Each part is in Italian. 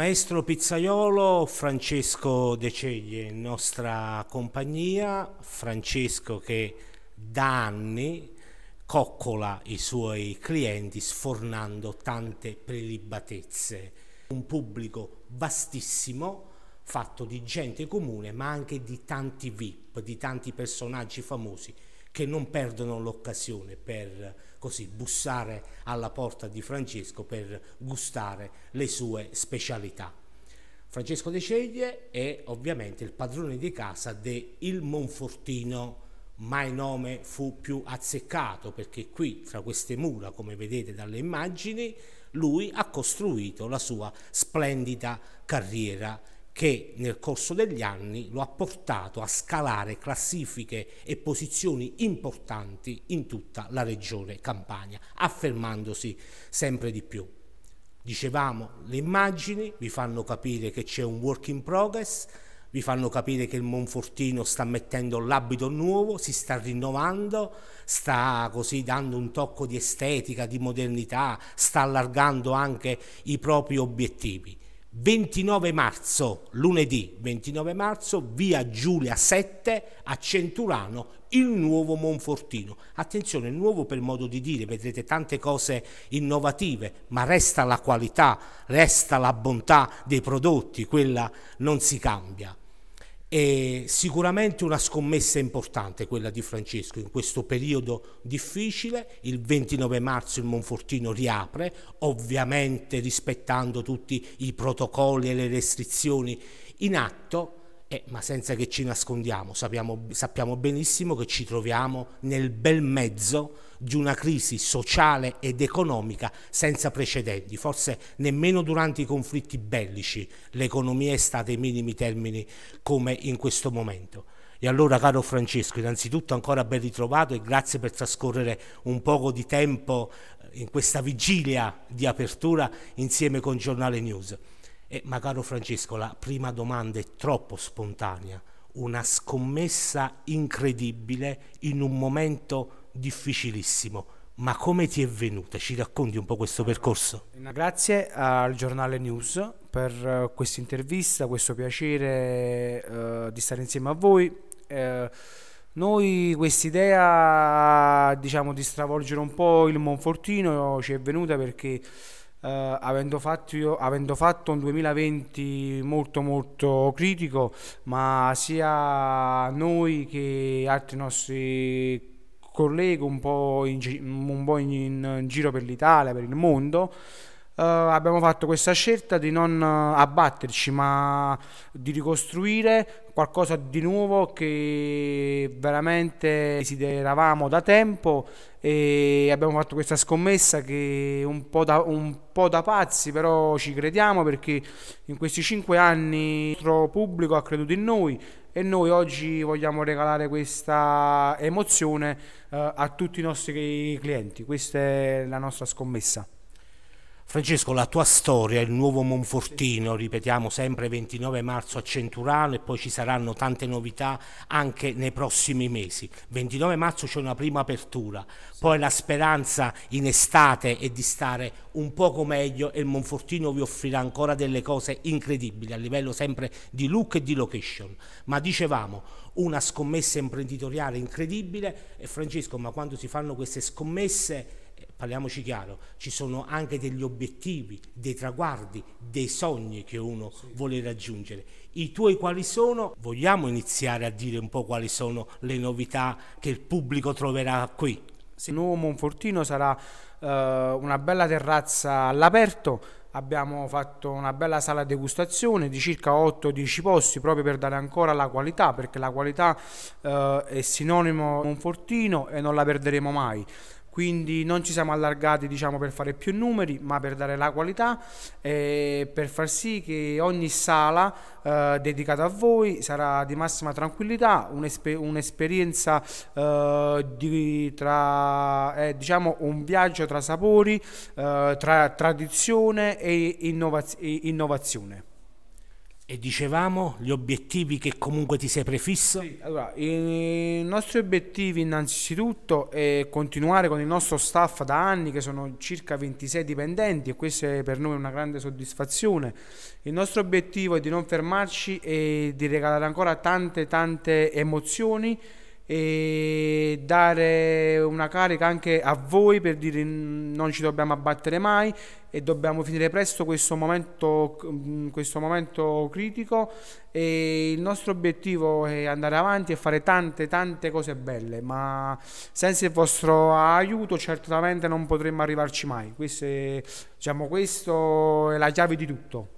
maestro pizzaiolo Francesco De Ceglie nostra compagnia, Francesco che da anni coccola i suoi clienti sfornando tante prelibatezze, un pubblico vastissimo fatto di gente comune ma anche di tanti VIP, di tanti personaggi famosi che non perdono l'occasione per così bussare alla porta di Francesco per gustare le sue specialità. Francesco De Ceglie è ovviamente il padrone di casa de Il Monfortino, mai nome fu più azzeccato perché qui, fra queste mura, come vedete dalle immagini, lui ha costruito la sua splendida carriera che nel corso degli anni lo ha portato a scalare classifiche e posizioni importanti in tutta la regione Campania, affermandosi sempre di più. Dicevamo, le immagini vi fanno capire che c'è un work in progress, vi fanno capire che il Monfortino sta mettendo l'abito nuovo, si sta rinnovando, sta così dando un tocco di estetica, di modernità, sta allargando anche i propri obiettivi. 29 marzo, lunedì 29 marzo, via Giulia 7 a Centurano, il nuovo Monfortino. Attenzione, il nuovo per modo di dire, vedrete tante cose innovative, ma resta la qualità, resta la bontà dei prodotti, quella non si cambia. È sicuramente una scommessa importante quella di Francesco in questo periodo difficile. Il 29 marzo il Monfortino riapre, ovviamente rispettando tutti i protocolli e le restrizioni in atto eh, ma senza che ci nascondiamo, sappiamo, sappiamo benissimo che ci troviamo nel bel mezzo di una crisi sociale ed economica senza precedenti. Forse nemmeno durante i conflitti bellici l'economia è stata ai minimi termini come in questo momento. E allora, caro Francesco, innanzitutto ancora ben ritrovato e grazie per trascorrere un poco di tempo eh, in questa vigilia di apertura insieme con Giornale News. E ma caro Francesco, la prima domanda è troppo spontanea, una scommessa incredibile in un momento difficilissimo. Ma come ti è venuta? Ci racconti un po' questo percorso? Grazie al giornale News per eh, questa intervista, questo piacere eh, di stare insieme a voi. Eh, noi quest'idea diciamo, di stravolgere un po' il Monfortino ci è venuta perché Uh, avendo, fatto io, avendo, fatto un 2020 molto molto critico, ma sia noi che altri nostri colleghi un po' in, gi- un po in, in giro per l'Italia, per il mondo, eh, abbiamo fatto questa scelta di non eh, abbatterci, ma di ricostruire qualcosa di nuovo che veramente desideravamo da tempo e abbiamo fatto questa scommessa che un po' da, un po da pazzi però ci crediamo perché in questi cinque anni il nostro pubblico ha creduto in noi e noi oggi vogliamo regalare questa emozione eh, a tutti i nostri clienti questa è la nostra scommessa Francesco, la tua storia, il nuovo Monfortino, ripetiamo sempre 29 marzo a Centurano e poi ci saranno tante novità anche nei prossimi mesi. 29 marzo c'è una prima apertura, poi la speranza in estate è di stare un poco meglio e il Monfortino vi offrirà ancora delle cose incredibili a livello sempre di look e di location. Ma dicevamo, una scommessa imprenditoriale incredibile e Francesco, ma quando si fanno queste scommesse parliamoci chiaro, ci sono anche degli obiettivi, dei traguardi, dei sogni che uno sì. vuole raggiungere. I tuoi quali sono? Vogliamo iniziare a dire un po' quali sono le novità che il pubblico troverà qui? Sì. Nuovo Monfortino sarà uh, una bella terrazza all'aperto, abbiamo fatto una bella sala degustazione di circa 8-10 posti proprio per dare ancora la qualità perché la qualità eh, è sinonimo Monfortino e non la perderemo mai quindi non ci siamo allargati diciamo, per fare più numeri ma per dare la qualità e per far sì che ogni sala eh, dedicata a voi sarà di massima tranquillità un'esper- un'esperienza eh, di, tra, eh, diciamo un viaggio tra sapori eh, tra tradizione e, innova- e innovazione e dicevamo gli obiettivi che comunque ti sei prefisso? Sì, allora, i nostri obiettivi innanzitutto è continuare con il nostro staff da anni che sono circa 26 dipendenti e questa è per noi una grande soddisfazione. Il nostro obiettivo è di non fermarci e di regalare ancora tante tante emozioni e dare una carica anche a voi per dire non ci dobbiamo abbattere mai e dobbiamo finire presto questo momento, mm, questo momento critico e il nostro obiettivo è andare avanti e fare tante tante cose belle ma senza il vostro aiuto certamente non potremmo arrivarci mai questo è, diciamo, questo è la chiave di tutto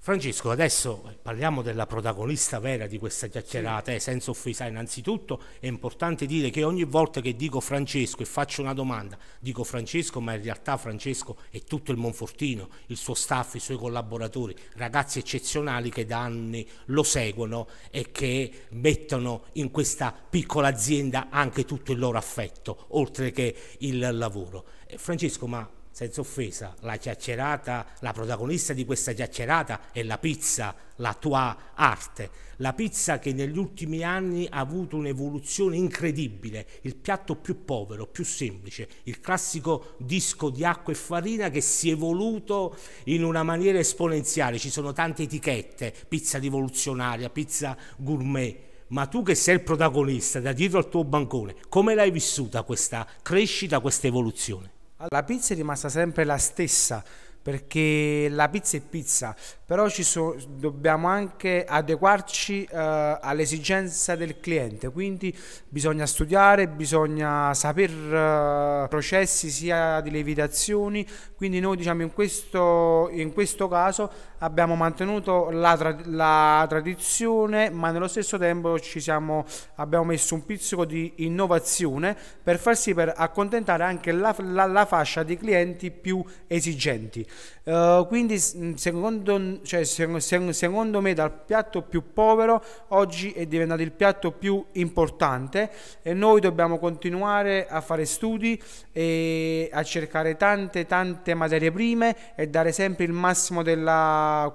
Francesco, adesso parliamo della protagonista vera di questa chiacchierata, sì. eh, senza offesa innanzitutto, è importante dire che ogni volta che dico Francesco e faccio una domanda, dico Francesco, ma in realtà Francesco è tutto il Monfortino, il suo staff, i suoi collaboratori, ragazzi eccezionali che da anni lo seguono e che mettono in questa piccola azienda anche tutto il loro affetto, oltre che il lavoro. Eh, Francesco, ma senza offesa, la chiacchierata, la protagonista di questa chiacchierata è la pizza, la tua arte. La pizza che negli ultimi anni ha avuto un'evoluzione incredibile, il piatto più povero, più semplice, il classico disco di acqua e farina che si è evoluto in una maniera esponenziale. Ci sono tante etichette, pizza rivoluzionaria, pizza gourmet ma tu che sei il protagonista da dietro al tuo bancone, come l'hai vissuta questa crescita, questa evoluzione? La pizza è rimasta sempre la stessa perché la pizza è pizza, però so, dobbiamo anche adeguarci eh, all'esigenza del cliente, quindi bisogna studiare, bisogna saper eh, processi sia di levitazioni, quindi noi diciamo in questo, in questo caso abbiamo mantenuto la, tra, la, tradizione ma nello stesso tempo siamo, abbiamo messo un pizzico di innovazione per far sì per accontentare anche la, la, la fascia di clienti più esigenti. Eh, quindi secondo secondo, cioè, secondo me dal piatto più povero oggi è diventato il piatto più importante e noi dobbiamo continuare a fare studi e a cercare tante tante materie prime e dare sempre il massimo della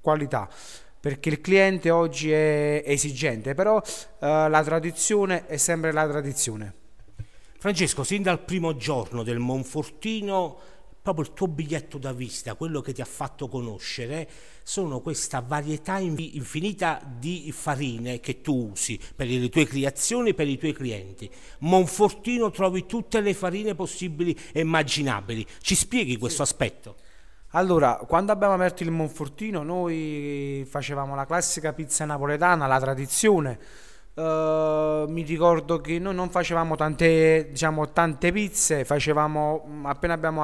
qualità perché il cliente oggi è esigente, però eh, la tradizione è sempre la tradizione. Francesco, sin dal primo giorno del Monfortino proprio il tuo biglietto da vista, quello che ti ha fatto conoscere, sono questa varietà infinita di farine che tu usi per le tue creazioni e per i tuoi clienti. Monfortino trovi tutte le farine possibili e immaginabili. Ci spieghi questo sì. aspetto? Allora, quando abbiamo aperto il Monfortino noi facevamo la classica pizza napoletana, la tradizione. Uh, mi ricordo che noi non facevamo tante, diciamo, tante pizze, facevamo appena abbiamo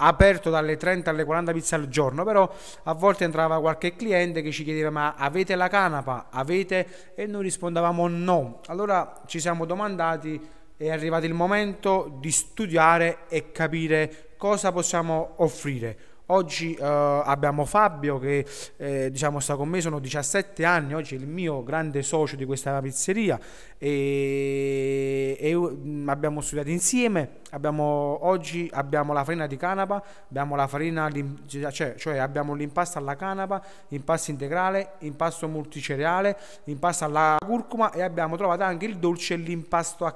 aperto dalle 30 alle 40 pizze al giorno, però a volte entrava qualche cliente che ci chiedeva ma avete la canapa? Avete? E noi rispondevamo no. Allora ci siamo domandati, è arrivato il momento di studiare e capire cosa possiamo offrire Oggi eh, abbiamo Fabio che eh, diciamo, sta con me, sono 17 anni, oggi è il mio grande socio di questa pizzeria e, e mh, mm, abbiamo studiato insieme, abbiamo, oggi abbiamo la farina di canapa, abbiamo la farina, cioè, cioè abbiamo l'impasto alla canapa, impasto integrale, impasto multicereale, impasto alla curcuma e abbiamo trovato anche il dolce e l'impasto a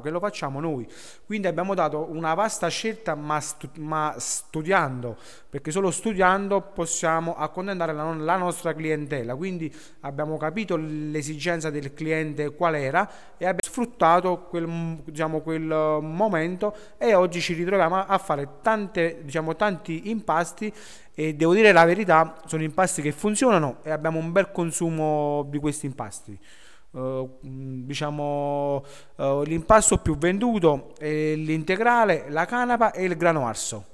che lo facciamo noi quindi abbiamo dato una vasta scelta ma, stu- ma studiando perché solo studiando possiamo accontentare la, non- la nostra clientela quindi abbiamo capito l'esigenza del cliente qual era e abbiamo sfruttato quel, diciamo, quel momento e oggi ci ritroviamo a fare tante, diciamo, tanti impasti e devo dire la verità sono impasti che funzionano e abbiamo un bel consumo di questi impasti. Eh, diciamo eh, l'impasto più venduto è l'integrale, la canapa e il grano arso.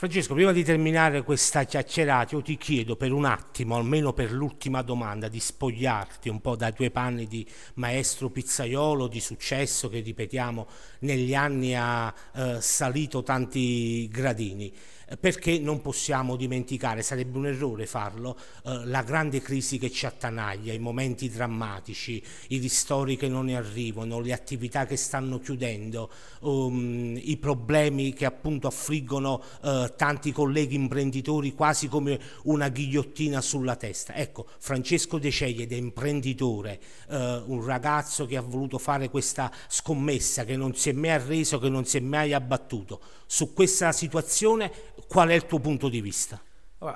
Francesco, prima di terminare questa chiacchierata, io ti chiedo per un attimo, almeno per l'ultima domanda, di spogliarti un po' dai tuoi panni di maestro pizzaiolo di successo che, ripetiamo, negli anni ha eh, salito tanti gradini perché non possiamo dimenticare, sarebbe un errore farlo, eh, la grande crisi che ci attanaglia, i momenti drammatici, i ristori che non ne arrivano, le attività che stanno chiudendo, um, i problemi che appunto affliggono eh, tanti colleghi imprenditori quasi come una ghigliottina sulla testa. Ecco, Francesco De Ceglie è imprenditore, eh, un ragazzo che ha voluto fare questa scommessa, che non si è mai arreso, che non si è mai abbattuto. Su questa situazione qual è il tuo punto di vista?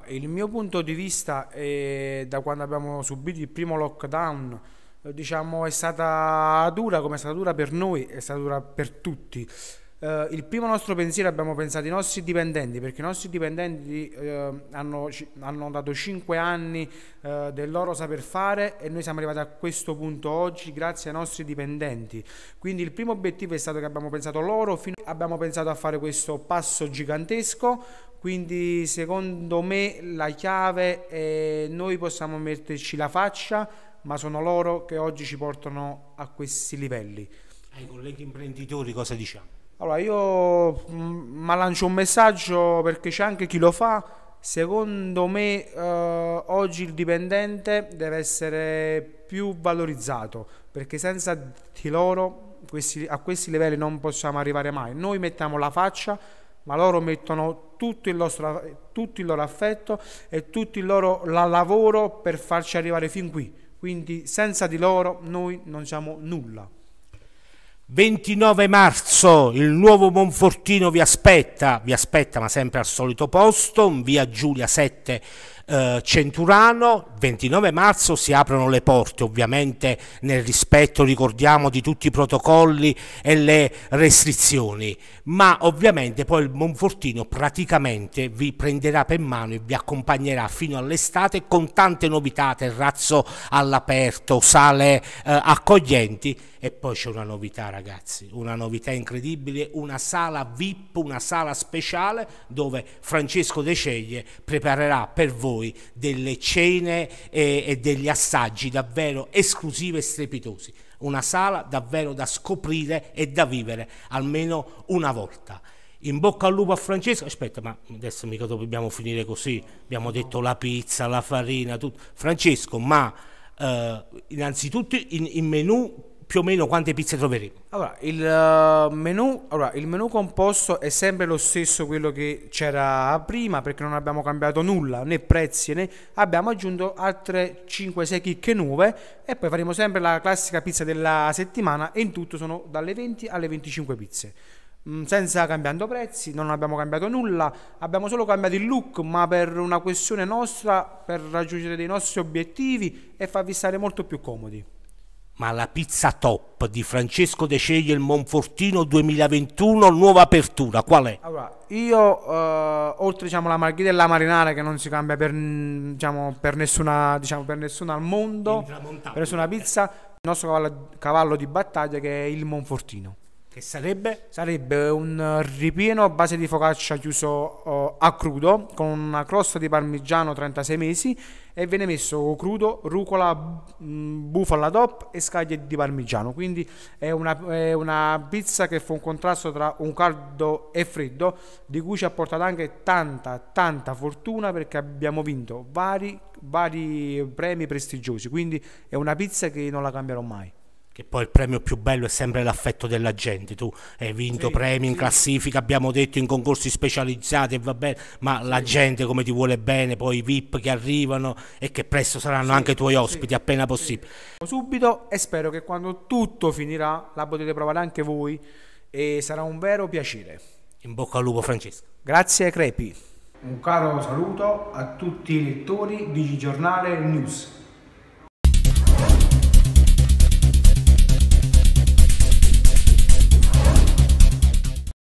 Il mio punto di vista è da quando abbiamo subito il primo lockdown, diciamo, è stata dura come è stata dura per noi, è stata dura per tutti. Uh, il primo nostro pensiero abbiamo pensato ai nostri dipendenti, perché i nostri dipendenti uh, hanno, hanno, dato 5 anni uh, del loro saper fare e noi siamo arrivati a questo punto oggi grazie ai nostri dipendenti. Quindi il primo obiettivo è stato che abbiamo pensato loro, abbiamo pensato a fare questo passo gigantesco, quindi secondo me la chiave è noi possiamo metterci la faccia, ma sono loro che oggi ci portano a questi livelli. Ai colleghi imprenditori cosa diciamo? Allora io mi mm, lancio un messaggio perché c'è anche chi lo fa. Secondo me eh, oggi il dipendente deve essere più valorizzato perché senza di loro questi, a questi livelli non possiamo arrivare mai. Noi mettiamo la faccia, ma loro mettono tutto il, nostro, tutto il loro affetto e tutto il loro la lavoro per farci arrivare fin qui. Quindi senza di loro noi non siamo nulla. 29 marzo il nuovo Monfortino vi aspetta, vi aspetta ma sempre al solito posto, via Giulia 7 eh, Centurano, 29 marzo si aprono le porte, ovviamente nel rispetto, ricordiamo, di tutti i protocolli e le restrizioni, ma ovviamente poi il Monfortino praticamente vi prenderà per mano e vi accompagnerà fino all'estate con tante novità, terrazzo all'aperto, sale eh, accoglienti e poi c'è una novità ragazzi, una novità incredibile, una sala VIP, una sala speciale dove Francesco De Ceglie preparerà per voi noi delle cene e, e degli assaggi davvero esclusivi e strepitosi, una sala davvero da scoprire e da vivere almeno una volta. In bocca al lupo a Francesco, aspetta, ma adesso mica dobbiamo finire così, abbiamo detto la pizza, la farina, tutto. Francesco, ma eh, innanzitutto in, in menù più o meno quante pizze troveremo? Allora, il eh, menu, allora, il menu composto è sempre lo stesso quello che c'era prima perché non abbiamo cambiato nulla, né prezzi né abbiamo aggiunto altre 5-6 chicche nuove e poi faremo sempre la classica pizza della settimana e in tutto sono dalle 20 alle 25 pizze mm, senza cambiando prezzi, non abbiamo cambiato nulla, abbiamo solo cambiato il look, ma per una questione nostra, per raggiungere dei nostri obiettivi e farvi stare molto più comodi. Ma la pizza top di Francesco De Ceglia il Monfortino 2021, nuova apertura, qual è? Allora, io eh, oltre diciamo, la margherita e la marinara che non si cambia per, diciamo, per, nessuna, diciamo, per nessuna al mondo, per nessuna pizza, il nostro cavallo, cavallo di battaglia che è il Monfortino. Che sarebbe? Sarebbe un ripieno a base di focaccia chiuso oh, a crudo con una crosta di parmigiano 36 mesi e viene messo crudo, rucola, mm, bufala top e scaglie di parmigiano. Quindi è una, è una pizza che fa un contrasto tra un caldo e freddo, di cui ci ha portato anche tanta, tanta fortuna perché abbiamo vinto vari, vari premi prestigiosi. Quindi è una pizza che non la cambierò mai che poi il premio più bello è sempre l'affetto della gente. Tu hai vinto sì, premi sì. in classifica, abbiamo detto in concorsi specializzati va bene, ma sì. la gente come ti vuole bene, poi i VIP che arrivano e che presto saranno anche i tuoi ospiti appena possibile. Subito e spero che quando tutto finirà la potete provare anche voi e sarà un vero piacere. In bocca al lupo Francesco. Grazie Crepi. Un caro saluto a tutti i lettori di Giornale News.